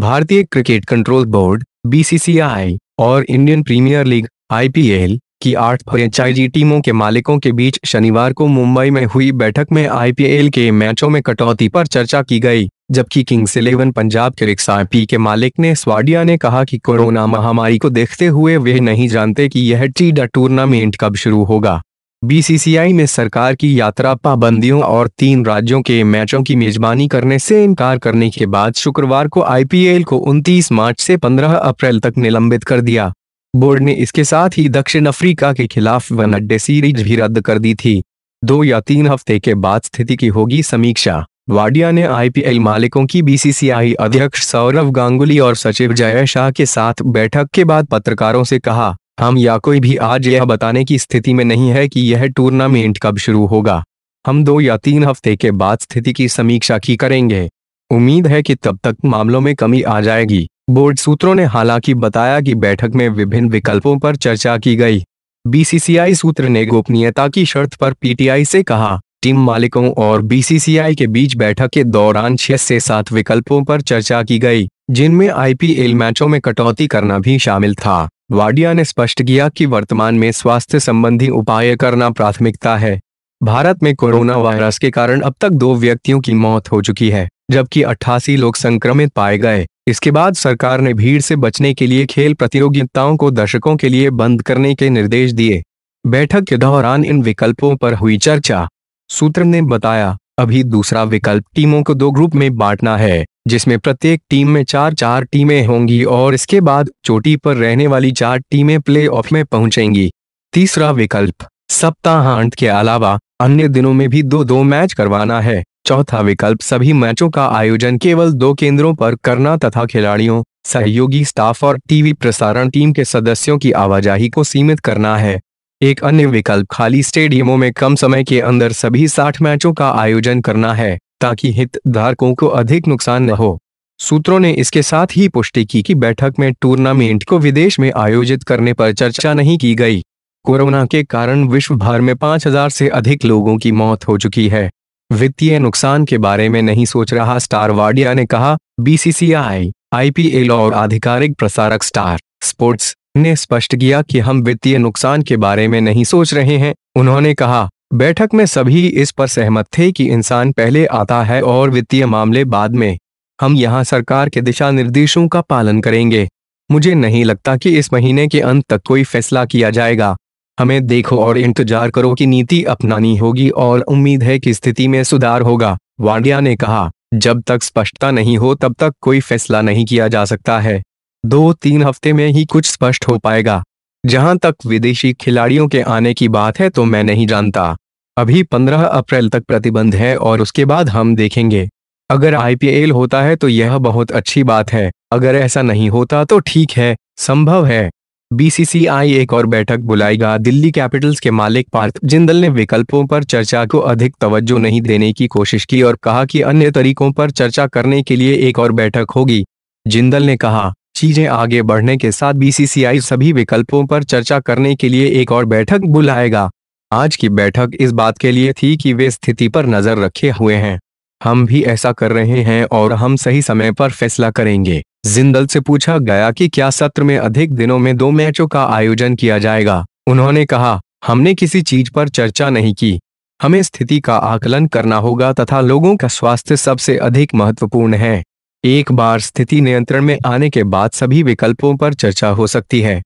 भारतीय cricket control board BCCI और Indian premier league IPL की आठ फ्रेंचाइजी टीमों के मालिकों के बीच शनिवार को मुंबई में हुई बैठक में आईपीएल के मैचों में कटौती पर चर्चा की गई जबकि किंग्स इलेवन पंजाब के रिक्सा पी के मालिक ने स्वाडिया ने कहा कि कोरोना महामारी को देखते हुए वे नहीं जानते कि यह टी टूर्नामेंट कब शुरू होगा बीसीसीआई में सरकार की यात्रा पाबंदियों और तीन राज्यों के मैचों की मेजबानी करने से इनकार करने के बाद शुक्रवार को आईपीएल को 29 मार्च से 15 अप्रैल तक निलंबित कर दिया बोर्ड ने इसके साथ ही दक्षिण अफ्रीका के खिलाफ वन अड्डे सीरीज भी रद्द कर दी थी दो या तीन हफ्ते के बाद स्थिति की होगी समीक्षा वाडिया ने आईपीएल मालिकों की बीसीसीआई अध्यक्ष सौरव गांगुली और सचिव जय शाह के साथ बैठक के बाद पत्रकारों से कहा हम या कोई भी आज यह बताने की स्थिति में नहीं है कि यह टूर्नामेंट कब शुरू होगा हम दो या तीन हफ्ते के बाद स्थिति की समीक्षा की करेंगे उम्मीद है कि तब तक मामलों में कमी आ जाएगी बोर्ड सूत्रों ने हालांकि बताया कि बैठक में विभिन्न विकल्पों पर चर्चा की गई बीसीसीआई सूत्र ने गोपनीयता की शर्त पर पीटीआई से कहा टीम मालिकों और बीसीसीआई के बीच बैठक के दौरान छह से सात विकल्पों पर चर्चा की गई जिनमें आईपीएल मैचों में कटौती करना भी शामिल था वाडिया ने स्पष्ट किया कि वर्तमान में स्वास्थ्य संबंधी उपाय करना प्राथमिकता है भारत में कोरोना वायरस के कारण अब तक दो व्यक्तियों की मौत हो चुकी है जबकि 88 लोग संक्रमित पाए गए इसके बाद सरकार ने भीड़ से बचने के लिए खेल प्रतियोगिताओं को दर्शकों के लिए बंद करने के निर्देश दिए बैठक के दौरान इन विकल्पों पर हुई चर्चा सूत्र ने बताया अभी दूसरा विकल्प टीमों को दो ग्रुप में बांटना है जिसमें प्रत्येक टीम में चार चार टीमें होंगी और इसके बाद चोटी पर रहने वाली चार टीमें प्ले ऑफ में पहुंचेंगी तीसरा विकल्प सप्ताहांत के अलावा अन्य दिनों में भी दो दो मैच करवाना है चौथा विकल्प सभी मैचों का आयोजन केवल दो केंद्रों पर करना तथा खिलाड़ियों सहयोगी स्टाफ और टीवी प्रसारण टीम के सदस्यों की आवाजाही को सीमित करना है एक अन्य विकल्प खाली स्टेडियमों में कम समय के अंदर सभी साठ मैचों का आयोजन करना है ताकि हितधारकों को अधिक नुकसान न हो सूत्रों ने इसके साथ ही पुष्टि की कि बैठक में टूर्नामेंट को विदेश में आयोजित करने पर चर्चा नहीं की गई कोरोना के कारण विश्व भर में 5000 से अधिक लोगों की मौत हो चुकी है वित्तीय नुकसान के बारे में नहीं सोच रहा स्टार वाडिया ने कहा बीसीसीआई आईपीएल और आधिकारिक प्रसारक स्टार स्पोर्ट्स ने स्पष्ट किया कि हम वित्तीय नुकसान के बारे में नहीं सोच रहे हैं उन्होंने कहा बैठक में सभी इस पर सहमत थे कि इंसान पहले आता है और वित्तीय मामले बाद में हम यहां सरकार के दिशा निर्देशों का पालन करेंगे मुझे नहीं लगता कि इस महीने के अंत तक कोई फैसला किया जाएगा हमें देखो और इंतजार करो कि नीति अपनानी होगी और उम्मीद है कि स्थिति में सुधार होगा वाडिया ने कहा जब तक स्पष्टता नहीं हो तब तक कोई फैसला नहीं किया जा सकता है दो तीन हफ्ते में ही कुछ स्पष्ट हो पाएगा जहां तक विदेशी खिलाड़ियों के आने की बात है तो मैं नहीं जानता अभी 15 अप्रैल तक प्रतिबंध है और उसके बाद हम देखेंगे अगर आईपीएल होता है तो यह बहुत अच्छी बात है अगर ऐसा नहीं होता तो ठीक है संभव है बीसीसीआई एक और बैठक बुलाएगा दिल्ली कैपिटल्स के मालिक पार्थ जिंदल ने विकल्पों पर चर्चा को अधिक तवज्जो नहीं देने की कोशिश की और कहा कि अन्य तरीकों पर चर्चा करने के लिए एक और बैठक होगी जिंदल ने कहा चीजें आगे बढ़ने के साथ बीसीसीआई सभी विकल्पों पर चर्चा करने के लिए एक और बैठक बुलाएगा आज की बैठक इस बात के लिए थी कि वे स्थिति पर नजर रखे हुए हैं हम भी ऐसा कर रहे हैं और हम सही समय पर फैसला करेंगे जिंदल से पूछा गया कि क्या सत्र में अधिक दिनों में दो मैचों का आयोजन किया जाएगा उन्होंने कहा हमने किसी चीज पर चर्चा नहीं की हमें स्थिति का आकलन करना होगा तथा लोगों का स्वास्थ्य सबसे अधिक महत्वपूर्ण है एक बार स्थिति नियंत्रण में आने के बाद सभी विकल्पों पर चर्चा हो सकती है